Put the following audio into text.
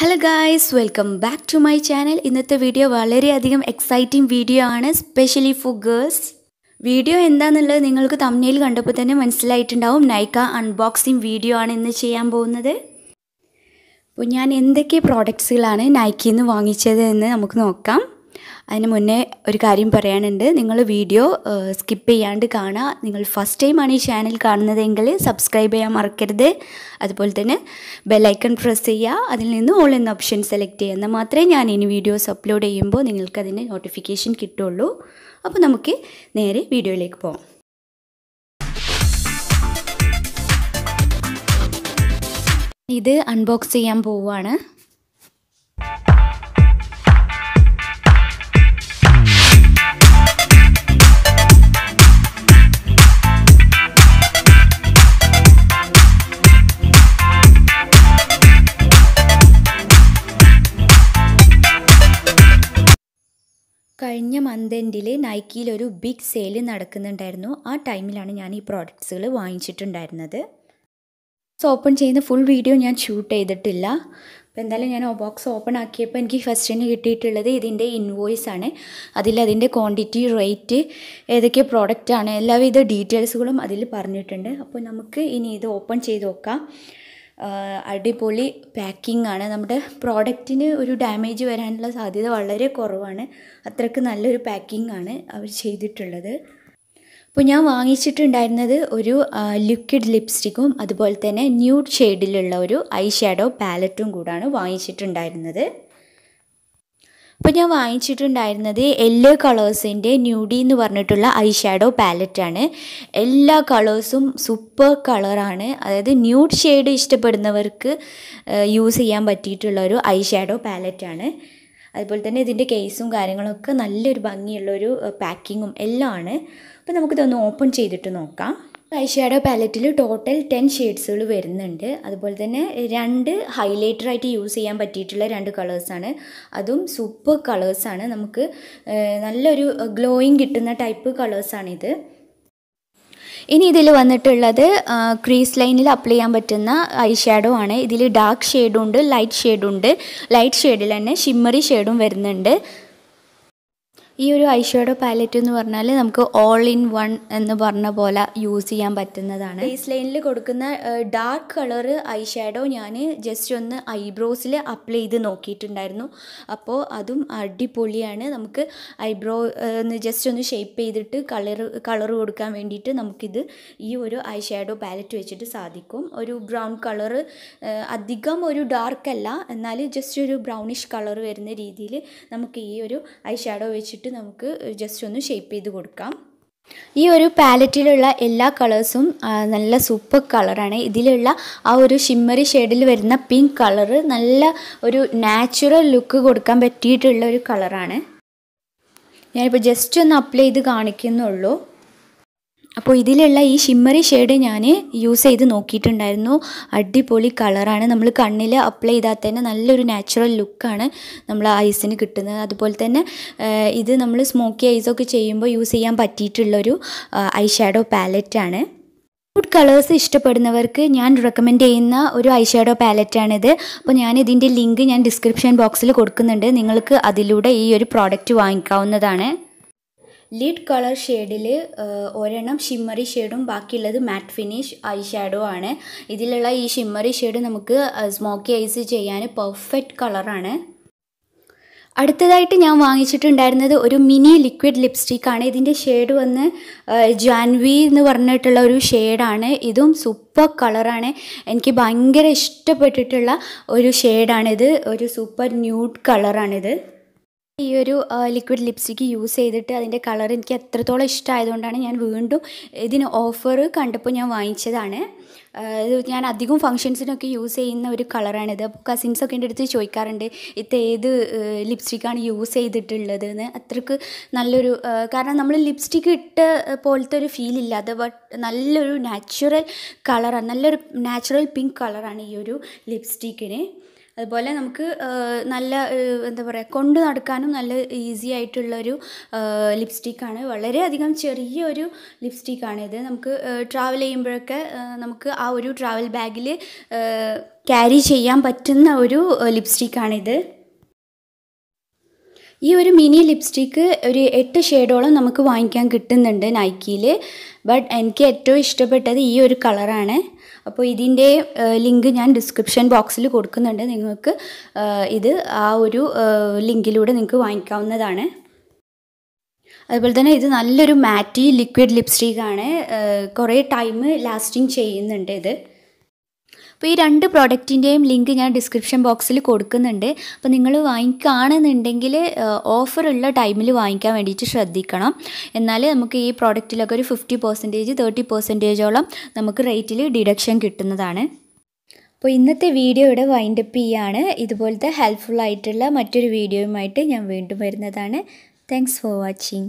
hello guys welcome back to my channel ഇന്നത്തെ video വളരെയധികം exciting video ആണ് specially for girls video എന്താണെന്നുള്ളത് നിങ്ങൾക്ക് തമ്മിൽ കണ്ടപ്പോൾ തന്നെ മനസ്സിലായിട്ടുണ്ടാവും നൈക്ക അൺബോക്സിംഗ് വീഡിയോ ആണ് ഇന്ന് ചെയ്യാൻ പോകുന്നത് അപ്പോൾ ഞാൻ എന്തൊക്കെ പ്രോഡക്ട്സുകളാണ് നൈക്കിൽ നിന്ന് വാങ്ങിച്ചത് എന്ന് നമുക്ക് നോക്കാം അതിന് മുന്നേ ഒരു കാര്യം പറയാനുണ്ട് നിങ്ങൾ വീഡിയോ സ്കിപ്പ് ചെയ്യാണ്ട് കാണുക നിങ്ങൾ ഫസ്റ്റ് ടൈമാണ് ഈ ചാനൽ കാണുന്നതെങ്കിൽ സബ്സ്ക്രൈബ് ചെയ്യാൻ മറക്കരുത് അതുപോലെ തന്നെ ബെല്ലൈക്കൺ പ്രസ് ചെയ്യുക അതിൽ നിന്ന് ഓൾ എന്ന ഓപ്ഷൻ സെലക്ട് ചെയ്യുക എന്നാൽ മാത്രമേ ഞാൻ ഇനി വീഡിയോസ് അപ്ലോഡ് ചെയ്യുമ്പോൾ നിങ്ങൾക്കതിൻ്റെ നോട്ടിഫിക്കേഷൻ കിട്ടുള്ളൂ അപ്പോൾ നമുക്ക് നേരെ വീഡിയോയിലേക്ക് പോകാം ഇത് അൺബോക്സ് ചെയ്യാൻ പോവുകയാണ് കഴിഞ്ഞ മന്ത് എൻഡിൽ നൈക്കിയിൽ ഒരു ബിഗ് സെയിൽ നടക്കുന്നുണ്ടായിരുന്നു ആ ടൈമിലാണ് ഞാൻ ഈ പ്രോഡക്റ്റ്സുകൾ വാങ്ങിച്ചിട്ടുണ്ടായിരുന്നത് സോ ഓപ്പൺ ചെയ്യുന്ന ഫുൾ വീഡിയോ ഞാൻ ഷൂട്ട് ചെയ്തിട്ടില്ല അപ്പോൾ എന്തായാലും ഞാൻ ബോക്സ് ഓപ്പൺ ആക്കിയപ്പോൾ എനിക്ക് ഫസ്റ്റ് തന്നെ കിട്ടിയിട്ടുള്ളത് ഇതിൻ്റെ ഇൻവോയ്സ് ആണ് അതിൽ അതിൻ്റെ ക്വാണ്ടിറ്റി റേറ്റ് ഏതൊക്കെ പ്രോഡക്റ്റ് ആണ് എല്ലാവിധ ഡീറ്റെയിൽസുകളും അതിൽ പറഞ്ഞിട്ടുണ്ട് അപ്പോൾ നമുക്ക് ഇനി ഇത് ഓപ്പൺ ചെയ്ത് നോക്കാം അടിപൊളി ആണ് നമ്മുടെ പ്രോഡക്റ്റിന് ഒരു ഡാമേജ് വരാനുള്ള സാധ്യത വളരെ കുറവാണ് അത്രയ്ക്ക് നല്ലൊരു ആണ് അവർ ചെയ്തിട്ടുള്ളത് അപ്പോൾ ഞാൻ വാങ്ങിച്ചിട്ടുണ്ടായിരുന്നത് ഒരു ലിക്വിഡ് ലിപ്സ്റ്റിക്കും അതുപോലെ തന്നെ ന്യൂഡ് ഷെയ്ഡിലുള്ള ഒരു ഐ ഷാഡോ പാലറ്റും കൂടാണ് വാങ്ങിച്ചിട്ടുണ്ടായിരുന്നത് അപ്പോൾ ഞാൻ വാങ്ങിച്ചിട്ടുണ്ടായിരുന്നത് എല്ലോ കളേഴ്സിൻ്റെ ന്യൂഡി എന്ന് പറഞ്ഞിട്ടുള്ള ഐ ഷാഡോ പാലറ്റാണ് എല്ലാ കളേഴ്സും സൂപ്പർ കളറാണ് അതായത് ന്യൂഡ് ഷെയ്ഡ് ഇഷ്ടപ്പെടുന്നവർക്ക് യൂസ് ചെയ്യാൻ പറ്റിയിട്ടുള്ള ഒരു ഐ ഷാഡോ പാലറ്റാണ് അതുപോലെ തന്നെ ഇതിൻ്റെ കേസും കാര്യങ്ങളൊക്കെ നല്ലൊരു ഭംഗിയുള്ളൊരു പാക്കിങ്ങും എല്ലാം ആണ് അപ്പോൾ നമുക്കിതൊന്ന് ഓപ്പൺ ചെയ്തിട്ട് നോക്കാം ഐ ഷാഡോ പാലറ്റിൽ ടോട്ടൽ ടെൻ ഷെയ്ഡ്സുകൾ വരുന്നുണ്ട് അതുപോലെ തന്നെ രണ്ട് ഹൈലൈറ്ററായിട്ട് യൂസ് ചെയ്യാൻ പറ്റിയിട്ടുള്ള രണ്ട് കളേഴ്സാണ് അതും സൂപ്പർ കളേഴ്സാണ് നമുക്ക് നല്ലൊരു ഗ്ലോയിങ് കിട്ടുന്ന ടൈപ്പ് കളേഴ്സാണിത് ഇനി ഇതിൽ വന്നിട്ടുള്ളത് ക്രീസ് ലൈനിൽ അപ്ലൈ ചെയ്യാൻ പറ്റുന്ന ഐ ഷാഡോ ആണ് ഇതിൽ ഡാർക്ക് ഷെയ്ഡുണ്ട് ലൈറ്റ് ഷെയ്ഡുണ്ട് ലൈറ്റ് ഷെയ്ഡിൽ തന്നെ ഷിമ്മറി ഷെയ്ഡും വരുന്നുണ്ട് ഈ ഒരു ഐഷാഡോ പാലറ്റ് എന്ന് പറഞ്ഞാൽ നമുക്ക് ഓൾ ഇൻ വൺ എന്ന് പറഞ്ഞ പോലെ യൂസ് ചെയ്യാൻ പറ്റുന്നതാണ് ഫേസ് ലൈനിൽ കൊടുക്കുന്ന ഡാർക്ക് കളർ ഐഷാഡോ ഞാൻ ജസ്റ്റ് ഒന്ന് ഐബ്രോസിൽ അപ്ലൈ ചെയ്ത് നോക്കിയിട്ടുണ്ടായിരുന്നു അപ്പോൾ അതും അടിപൊളിയാണ് നമുക്ക് ഐബ്രോ ഒന്ന് ജസ്റ്റ് ഒന്ന് ഷേപ്പ് ചെയ്തിട്ട് കളർ കളർ കൊടുക്കാൻ വേണ്ടിയിട്ട് നമുക്കിത് ഈ ഒരു ഐഷാഡോ പാലറ്റ് വെച്ചിട്ട് സാധിക്കും ഒരു ബ്രൗൺ കളർ അധികം ഒരു ഡാർക്ക് അല്ല എന്നാൽ ജസ്റ്റ് ഒരു ബ്രൗണിഷ് കളർ വരുന്ന രീതിയിൽ നമുക്ക് ഈ ഒരു ഐഷാഡോ വെച്ചിട്ട് വെച്ചിട്ട് നമുക്ക് ജസ്റ്റ് ഒന്ന് ഷേപ്പ് ചെയ്ത് കൊടുക്കാം ഈ ഒരു പാലറ്റിലുള്ള എല്ലാ കളേഴ്സും നല്ല സൂപ്പർ കളറാണ് ഇതിലുള്ള ആ ഒരു ഷിമ്മറി ഷെയ്ഡിൽ വരുന്ന പിങ്ക് കളറ് നല്ല ഒരു നാച്ചുറൽ ലുക്ക് കൊടുക്കാൻ പറ്റിയിട്ടുള്ള ഒരു കളറാണ് ഞാനിപ്പോൾ ജസ്റ്റ് ഒന്ന് അപ്ലൈ ചെയ്ത് കാണിക്കുന്നുള്ളൂ അപ്പോൾ ഇതിലുള്ള ഈ ഷിമ്മറി ഷെയ്ഡ് ഞാൻ യൂസ് ചെയ്ത് നോക്കിയിട്ടുണ്ടായിരുന്നു അടിപൊളി കളറാണ് നമ്മൾ കണ്ണിൽ അപ്ലൈ ചെയ്താൽ തന്നെ നല്ലൊരു നാച്ചുറൽ ലുക്കാണ് നമ്മൾ ഐസിന് കിട്ടുന്നത് അതുപോലെ തന്നെ ഇത് നമ്മൾ സ്മോക്കി ഐസൊക്കെ ചെയ്യുമ്പോൾ യൂസ് ചെയ്യാൻ പറ്റിയിട്ടുള്ളൊരു ഐ ഷാഡോ പാലറ്റാണ് ഫുഡ് കളേഴ്സ് ഇഷ്ടപ്പെടുന്നവർക്ക് ഞാൻ റെക്കമെൻഡ് ചെയ്യുന്ന ഒരു ഐഷാഡോ പാലറ്റാണിത് അപ്പോൾ ഞാൻ ഇതിൻ്റെ ലിങ്ക് ഞാൻ ഡിസ്ക്രിപ്ഷൻ ബോക്സിൽ കൊടുക്കുന്നുണ്ട് നിങ്ങൾക്ക് അതിലൂടെ ഈ ഒരു പ്രോഡക്റ്റ് വാങ്ങിക്കാവുന്നതാണ് ലിഡ് കളർ ഷെയ്ഡിൽ ഒരെണ്ണം ഷിമ്മറി ഷെയ്ഡും ബാക്കിയുള്ളത് മാറ്റ് ഫിനിഷ് ഐ ഷാഡോ ആണ് ഇതിലുള്ള ഈ ഷിമ്മറി ഷെയ്ഡ് നമുക്ക് സ്മോക്കി ഐസ് ചെയ്യാൻ പെർഫെക്റ്റ് കളറാണ് അടുത്തതായിട്ട് ഞാൻ വാങ്ങിച്ചിട്ടുണ്ടായിരുന്നത് ഒരു മിനി ലിക്വിഡ് ലിപ്സ്റ്റിക്കാണ് ഇതിൻ്റെ ഷെയ്ഡ് വന്ന് ജാൻവി എന്ന് പറഞ്ഞിട്ടുള്ള ഒരു ഷെയ്ഡാണ് ഇതും സൂപ്പർ കളറാണ് എനിക്ക് ഭയങ്കര ഇഷ്ടപ്പെട്ടിട്ടുള്ള ഒരു ഷെയ്ഡാണിത് ഒരു സൂപ്പർ ന്യൂഡ് കളറാണിത് ഈ ഒരു ലിക്വിഡ് ലിപ്സ്റ്റിക്ക് യൂസ് ചെയ്തിട്ട് അതിൻ്റെ കളർ എനിക്ക് എത്രത്തോളം ഇഷ്ടമായതുകൊണ്ടാണ് ഞാൻ വീണ്ടും ഇതിന് ഓഫർ കണ്ടപ്പോൾ ഞാൻ വാങ്ങിച്ചതാണ് ഞാൻ അധികം ഫങ്ഷൻസിനൊക്കെ യൂസ് ചെയ്യുന്ന ഒരു കളറാണിത് അപ്പോൾ കസിൻസൊക്കെ എൻ്റെ അടുത്ത് ചോദിക്കാറുണ്ട് ഇത് ഏത് ലിപ്സ്റ്റിക്കാണ് യൂസ് ചെയ്തിട്ടുള്ളത് എന്ന് അത്രക്ക് നല്ലൊരു കാരണം നമ്മൾ ലിപ്സ്റ്റിക്ക് ഇട്ട പോലത്തെ ഒരു ഫീൽ ഇല്ലാതെ ബട്ട് നല്ലൊരു നാച്ചുറൽ കളറാണ് നല്ലൊരു നാച്ചുറൽ പിങ്ക് കളറാണ് ഈ ഒരു ലിപ്സ്റ്റിക്കിന് അതുപോലെ നമുക്ക് നല്ല എന്താ പറയുക കൊണ്ട് നടക്കാനും നല്ല ഈസി ആയിട്ടുള്ളൊരു ലിപ്സ്റ്റിക്കാണ് വളരെയധികം ചെറിയൊരു ഇത് നമുക്ക് ട്രാവൽ ചെയ്യുമ്പോഴൊക്കെ നമുക്ക് ആ ഒരു ട്രാവൽ ബാഗിൽ ക്യാരി ചെയ്യാൻ പറ്റുന്ന ഒരു ലിപ്സ്റ്റിക്കാണിത് ഈ ഒരു മിനി ലിപ്സ്റ്റിക്ക് ഒരു എട്ട് ഷെയ്ഡോളം നമുക്ക് വാങ്ങിക്കാൻ കിട്ടുന്നുണ്ട് നൈക്കിയിൽ ബട്ട് എനിക്ക് ഏറ്റവും ഇഷ്ടപ്പെട്ടത് ഈ ഒരു കളറാണ് അപ്പോൾ ഇതിൻ്റെ ലിങ്ക് ഞാൻ ഡിസ്ക്രിപ്ഷൻ ബോക്സിൽ കൊടുക്കുന്നുണ്ട് നിങ്ങൾക്ക് ഇത് ആ ഒരു ലിങ്കിലൂടെ നിങ്ങൾക്ക് വാങ്ങിക്കാവുന്നതാണ് അതുപോലെ തന്നെ ഇത് നല്ലൊരു മാറ്റി ലിക്വിഡ് ലിപ്സ്റ്റിക്കാണ് കുറേ ടൈം ലാസ്റ്റിംഗ് ചെയ്യുന്നുണ്ട് ഇത് അപ്പോൾ ഈ രണ്ട് പ്രോഡക്റ്റിൻ്റെയും ലിങ്ക് ഞാൻ ഡിസ്ക്രിപ്ഷൻ ബോക്സിൽ കൊടുക്കുന്നുണ്ട് അപ്പോൾ നിങ്ങൾ വാങ്ങിക്കുകയാണെന്നുണ്ടെങ്കിൽ ഓഫറുള്ള ടൈമിൽ വാങ്ങിക്കാൻ വേണ്ടിയിട്ട് ശ്രദ്ധിക്കണം എന്നാൽ നമുക്ക് ഈ പ്രോഡക്റ്റിലൊക്കെ ഒരു ഫിഫ്റ്റി പെർസെൻറ്റേജ് തേർട്ടി പെർസെൻറ്റേജോളം നമുക്ക് റേറ്റിൽ ഡിഡക്ഷൻ കിട്ടുന്നതാണ് അപ്പോൾ ഇന്നത്തെ വീഡിയോയുടെ വൈൻഡപ്പ് ചെയ്യാണ് ഇതുപോലത്തെ ഹെൽപ്ഫുൾ ആയിട്ടുള്ള മറ്റൊരു വീഡിയോയുമായിട്ട് ഞാൻ വീണ്ടും വരുന്നതാണ് താങ്ക്സ് ഫോർ വാച്ചിങ്